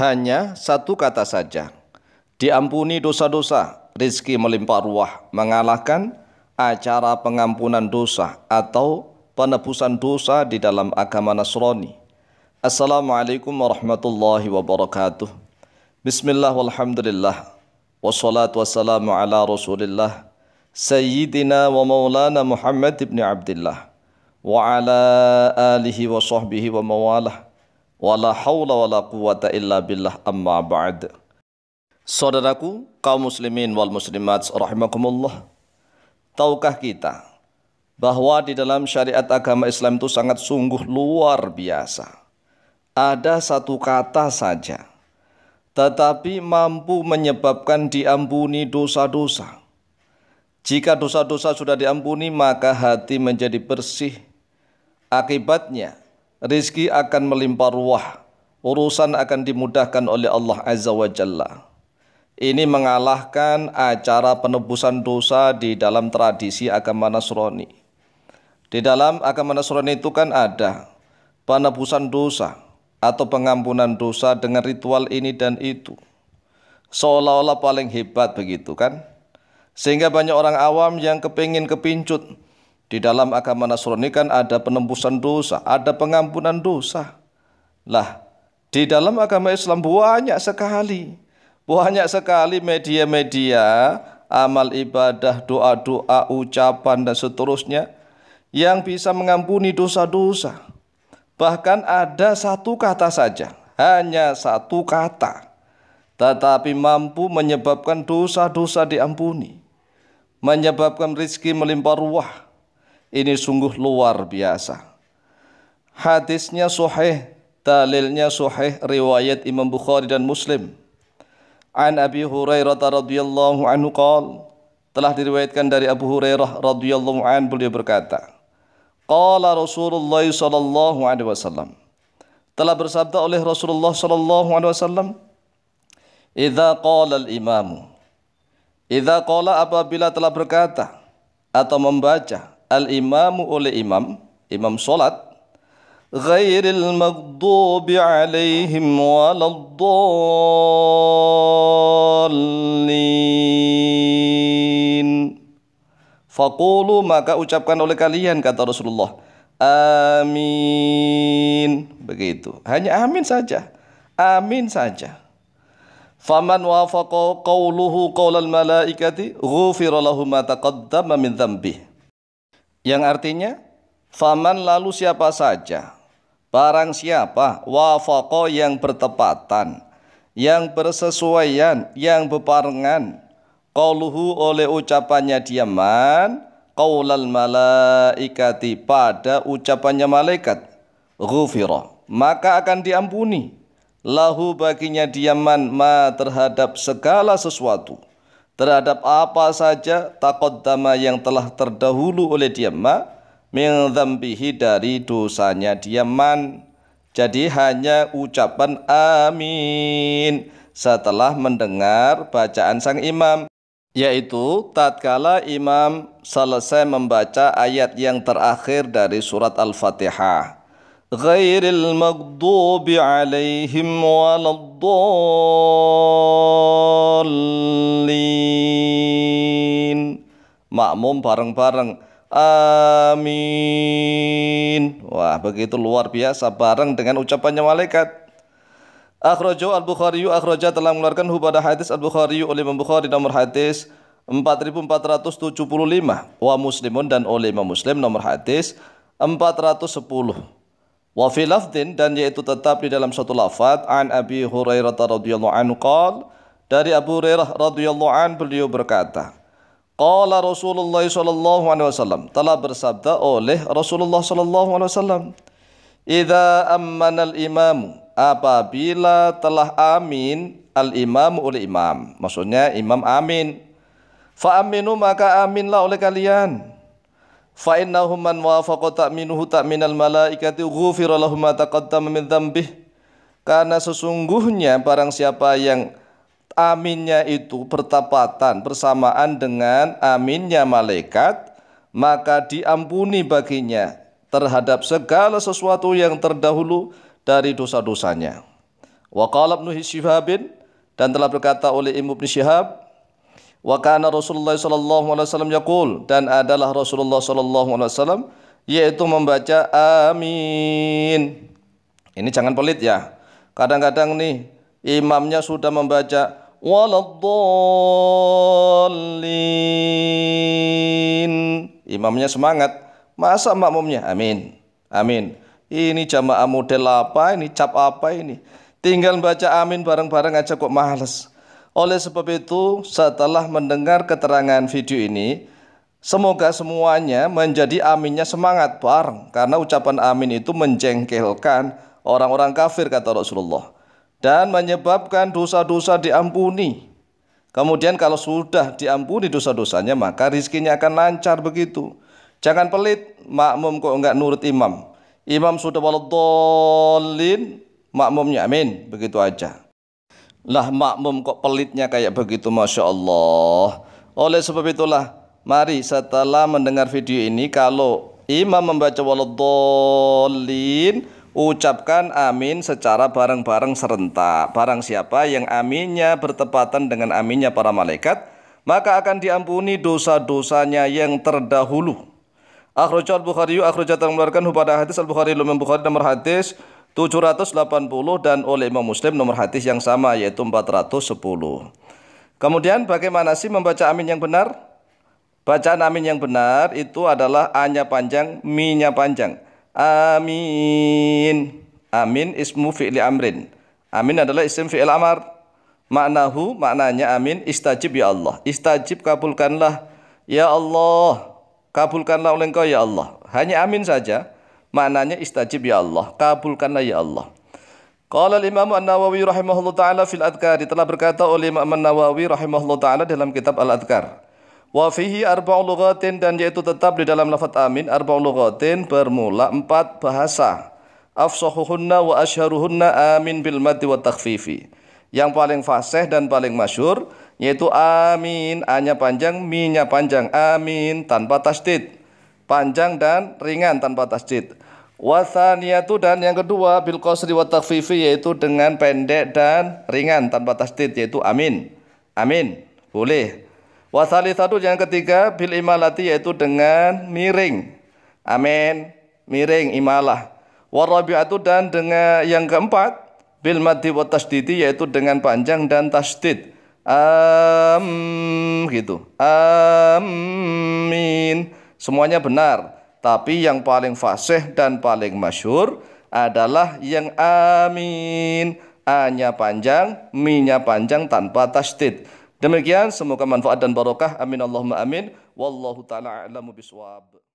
hanya satu kata saja. Diampuni dosa-dosa, rizki melimpah ruah, mengalahkan acara pengampunan dosa atau penebusan dosa di dalam agama Nasrani. Assalamualaikum warahmatullahi wabarakatuh. Bismillah walhamdulillah. Wassalatu wassalamu ala rasulillah. Sayyidina wa maulana Muhammad ibn Abdullah. Wa ala alihi wa sahbihi wa mawalah. Wala haula wala quwata illa billah amma ba'd. Saudaraku, kaum muslimin wal muslimat rahimakumullah. Tahukah kita bahwa di dalam syariat agama Islam itu sangat sungguh luar biasa. Ada satu kata saja tetapi mampu menyebabkan diampuni dosa-dosa. Jika dosa-dosa sudah diampuni, maka hati menjadi bersih. Akibatnya, rizki akan melimpah ruah, urusan akan dimudahkan oleh Allah Azza wa Jalla. Ini mengalahkan acara penebusan dosa di dalam tradisi agama Nasrani. Di dalam agama Nasrani itu kan ada penebusan dosa atau pengampunan dosa dengan ritual ini dan itu. Seolah-olah paling hebat begitu kan. Sehingga banyak orang awam yang kepingin kepincut di dalam agama Nasrani kan ada penembusan dosa, ada pengampunan dosa. Lah, di dalam agama Islam banyak sekali. Banyak sekali media-media, amal ibadah, doa-doa, ucapan, dan seterusnya yang bisa mengampuni dosa-dosa. Bahkan ada satu kata saja, hanya satu kata. Tetapi mampu menyebabkan dosa-dosa diampuni. Menyebabkan rizki melimpah ruah ini sungguh luar biasa. Hadisnya sahih, dalilnya sahih riwayat Imam Bukhari dan Muslim. An Abi Hurairah radhiyallahu anhu qala telah diriwayatkan dari Abu Hurairah radhiyallahu an beliau berkata Qala Rasulullah sallallahu alaihi wasallam telah bersabda oleh Rasulullah sallallahu alaihi wasallam Idza qala al-imamu Idza qala apabila telah berkata atau membaca al-imamu oleh imam, imam solat, ghairil maghdubi alaihim waladdallin. الضالين maka ucapkan oleh kalian kata Rasulullah amin begitu hanya amin saja amin saja faman wafaqa qawluhu qawlal malaikati ghufira lahu ma taqaddama min dhanbihi yang artinya faman lalu siapa saja barang siapa wafako yang bertepatan yang bersesuaian yang beparengan kauluhu oleh ucapannya diaman, kaulal mala malaikati pada ucapannya malaikat ghufira maka akan diampuni lahu baginya diaman ma terhadap segala sesuatu terhadap apa saja takodama yang telah terdahulu oleh dia ma min dari dosanya dia man jadi hanya ucapan amin setelah mendengar bacaan sang imam yaitu tatkala imam selesai membaca ayat yang terakhir dari surat Al-Fatihah ghairil maghdubi alaihim waladdallin makmum bareng-bareng. Amin. Wah, begitu luar biasa bareng dengan ucapannya malaikat. Akhrajo Al-Bukhari akhraja telah mengeluarkan hubada hadis Al-Bukhari oleh Imam Bukhari nomor hadis 4475 wa Muslimun dan oleh Imam Muslim nomor hadis 410 wa fi lafdin dan yaitu tetap di dalam satu lafaz an Abi Hurairah radhiyallahu anhu qol dari Abu Hurairah radhiyallahu an beliau berkata Qala Rasulullah sallallahu alaihi wasallam telah bersabda oleh Rasulullah sallallahu alaihi wasallam Idza ammana al imam apabila telah amin al-imam oleh imam maksudnya imam amin fa aminu maka aminlah oleh kalian fa innahu man wafaqa ta'minuhu ta'minal malaikati ghufira lahum ma taqaddama min dhanbih karena sesungguhnya barang siapa yang aminnya itu bertepatan bersamaan dengan aminnya malaikat, maka diampuni baginya terhadap segala sesuatu yang terdahulu dari dosa-dosanya. Wa qala Ibnu Syihabin dan telah berkata oleh Imam Ibnu Syihab wa kana Rasulullah sallallahu alaihi wasallam yaqul dan adalah Rasulullah sallallahu alaihi wasallam yaitu membaca amin. Ini jangan pelit ya. Kadang-kadang nih imamnya sudah membaca waladdallin imamnya semangat masa makmumnya amin amin ini jamaah model apa ini cap apa ini tinggal baca amin bareng-bareng aja kok males oleh sebab itu setelah mendengar keterangan video ini Semoga semuanya menjadi aminnya semangat bareng karena ucapan amin itu menjengkelkan orang-orang kafir kata Rasulullah dan menyebabkan dosa-dosa diampuni. Kemudian kalau sudah diampuni dosa-dosanya maka rizkinya akan lancar begitu. Jangan pelit, makmum kok enggak nurut imam. Imam sudah waladolin, makmumnya amin, begitu aja. Lah makmum kok pelitnya kayak begitu Masya Allah. Oleh sebab itulah, mari setelah mendengar video ini kalau imam membaca waladolin, Ucapkan amin secara bareng-bareng serentak. Barang siapa yang aminnya bertepatan dengan aminnya para malaikat, maka akan diampuni dosa-dosanya yang terdahulu. Akhrajah Al-Bukhari akhrajah mengeluarkan pada hadis Al-Bukhari Imam Bukhari nomor hadis 780 dan oleh Imam Muslim nomor hadis yang sama yaitu 410. Kemudian bagaimana sih membaca amin yang benar? Bacaan amin yang benar itu adalah anya panjang, minya panjang amin. Amin ismu fi'li amrin. Amin adalah isim fi'il amar. Maknahu, maknanya amin, istajib ya Allah. Istajib kabulkanlah ya Allah. Kabulkanlah oleh engkau ya Allah. Hanya amin saja. Maknanya istajib ya Allah. Kabulkanlah ya Allah. Qala al-Imam An-Nawawi rahimahullah taala fil adkar telah berkata oleh Imam An-Nawawi rahimahullah taala dalam kitab Al-Adkar. Wa fihi arba'u lughatin dan yaitu tetap di dalam lafaz amin arba'u lughatin bermula empat bahasa. Afsahuhunna wa asyharuhunna amin bil maddi wa takhfifi. Yang paling fasih dan paling masyhur yaitu amin, a-nya panjang, mi-nya panjang, amin tanpa tasdid. Panjang dan ringan tanpa tasdid. Wasaniyatu dan yang kedua bil qasri wa takhfifi yaitu dengan pendek dan ringan tanpa tasdid yaitu amin. Amin. Boleh. Wasali satu yang ketiga bil imalati yaitu dengan miring. Amin. Miring imalah. Warabi'atu dan dengan yang keempat bil mati wa yaitu dengan panjang dan tasdid. Am gitu. Amin. Semuanya benar, tapi yang paling fasih dan paling masyur adalah yang amin. A-nya panjang, mi-nya panjang tanpa tasdid. Demikian semoga manfaat dan barokah. Amin Allahumma amin. Wallahu taala a'lamu biswab.